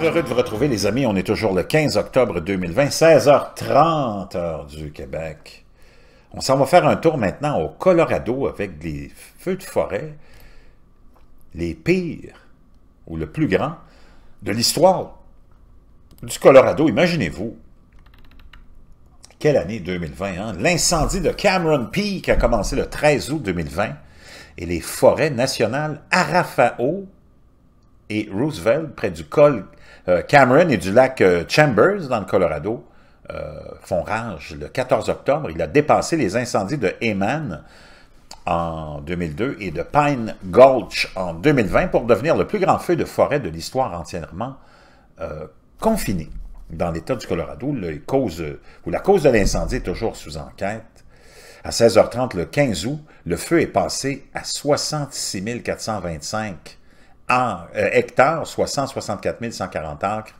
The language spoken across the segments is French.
heureux de vous retrouver, les amis. On est toujours le 15 octobre 2020, 16h30 heure du Québec. On s'en va faire un tour maintenant au Colorado avec des feux de forêt, les pires, ou le plus grand, de l'histoire du Colorado. Imaginez-vous, quelle année 2020, hein? L'incendie de Cameron Peak a commencé le 13 août 2020 et les forêts nationales Arafao et Roosevelt, près du col euh, Cameron et du lac euh, Chambers, dans le Colorado, euh, font rage le 14 octobre. Il a dépassé les incendies de Heyman en 2002 et de Pine Gulch en 2020 pour devenir le plus grand feu de forêt de l'histoire entièrement confiné dans l'État du Colorado, où la cause de l'incendie est toujours sous enquête. À 16h30 le 15 août, le feu est passé à 66 425 euh, hectares, soit 164 140 acres,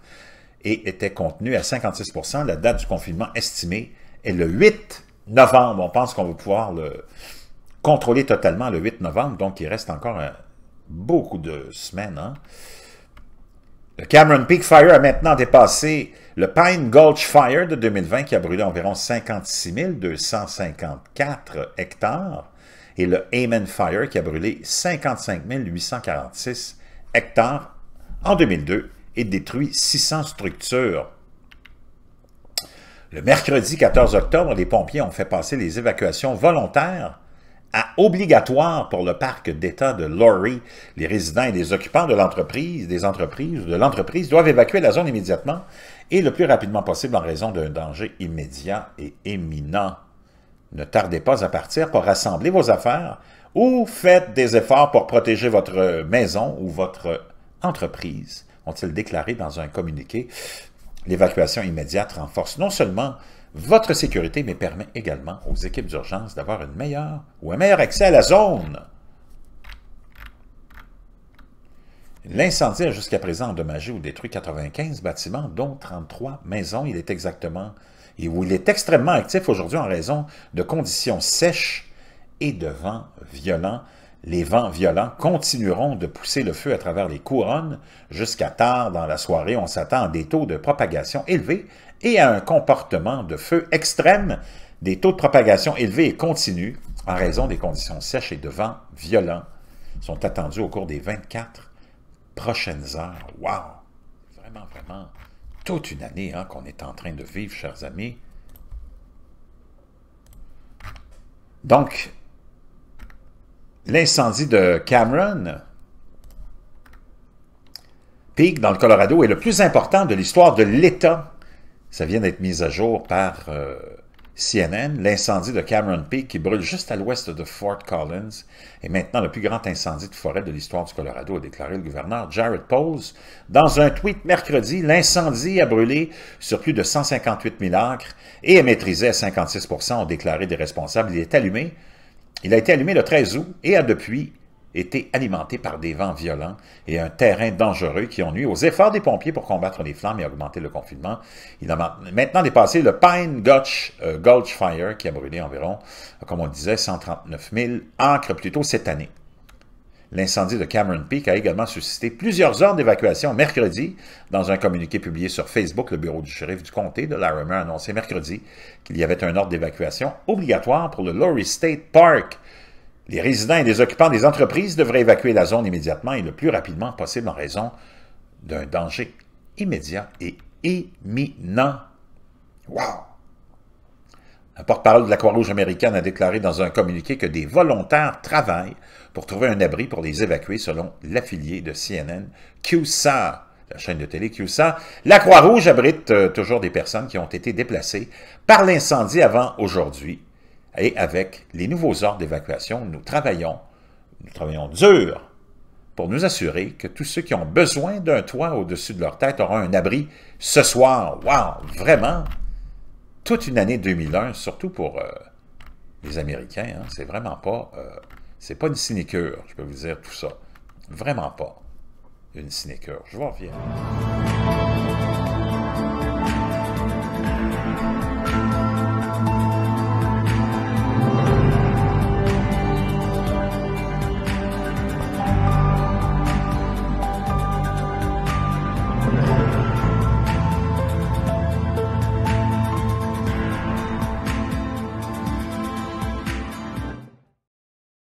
et était contenu à 56 La date du confinement estimée est le 8 novembre. On pense qu'on va pouvoir le contrôler totalement le 8 novembre, donc il reste encore beaucoup de semaines. Hein. Le Cameron Peak Fire a maintenant dépassé le Pine Gulch Fire de 2020 qui a brûlé environ 56 254 hectares et le Amen Fire qui a brûlé 55 846 hectares en 2002 et détruit 600 structures. Le mercredi 14 octobre, les pompiers ont fait passer les évacuations volontaires à obligatoires pour le parc d'État de Lorry. Les résidents et les occupants de l'entreprise, des entreprises, de l'entreprise doivent évacuer la zone immédiatement et le plus rapidement possible en raison d'un danger immédiat et éminent. Ne tardez pas à partir pour rassembler vos affaires ou faites des efforts pour protéger votre maison ou votre entreprise, ont-ils déclaré dans un communiqué. L'évacuation immédiate renforce non seulement votre sécurité, mais permet également aux équipes d'urgence d'avoir une meilleure ou un meilleur accès à la zone. L'incendie a jusqu'à présent endommagé ou détruit 95 bâtiments, dont 33 maisons. Il est exactement et où il est extrêmement actif aujourd'hui en raison de conditions sèches et de vents violents. Les vents violents continueront de pousser le feu à travers les couronnes jusqu'à tard dans la soirée. On s'attend à des taux de propagation élevés et à un comportement de feu extrême, des taux de propagation élevés et continus en raison des conditions sèches et de vents violents sont attendus au cours des 24 prochaines heures. Wow! Vraiment, vraiment toute une année hein, qu'on est en train de vivre, chers amis. Donc, l'incendie de Cameron Peak dans le Colorado est le plus important de l'histoire de l'État. Ça vient d'être mis à jour par euh, CNN, l'incendie de Cameron Peak qui brûle juste à l'ouest de Fort Collins est maintenant le plus grand incendie de forêt de l'histoire du Colorado, a déclaré le gouverneur Jared Poles. Dans un tweet mercredi, l'incendie a brûlé sur plus de 158 000 acres et est maîtrisé à 56 ont déclaré des responsables. Il est allumé. Il a été allumé le 13 août et a depuis été alimenté par des vents violents et un terrain dangereux qui ont nuit aux efforts des pompiers pour combattre les flammes et augmenter le confinement. Il a maintenant dépassé le Pine euh, Gulch, Fire qui a brûlé environ, comme on disait, 139 000 acres plus tôt cette année. L'incendie de Cameron Peak a également suscité plusieurs ordres d'évacuation mercredi. Dans un communiqué publié sur Facebook, le bureau du shérif du comté de Larimer a annoncé mercredi qu'il y avait un ordre d'évacuation obligatoire pour le Lowry State Park, les résidents et les occupants des entreprises devraient évacuer la zone immédiatement et le plus rapidement possible en raison d'un danger immédiat et imminent. Wow! Un porte-parole de la Croix-Rouge américaine a déclaré dans un communiqué que des volontaires travaillent pour trouver un abri pour les évacuer selon l'affilié de CNN, QSA, la chaîne de télé QSA. La Croix-Rouge abrite euh, toujours des personnes qui ont été déplacées par l'incendie avant aujourd'hui et avec les nouveaux ordres d'évacuation, nous travaillons, nous travaillons dur pour nous assurer que tous ceux qui ont besoin d'un toit au-dessus de leur tête auront un abri ce soir. Wow! Vraiment! Toute une année 2001, surtout pour euh, les Américains, hein, c'est vraiment pas... Euh, c'est pas une sinecure, je peux vous dire tout ça. Vraiment pas une sinécure. Je vous reviens.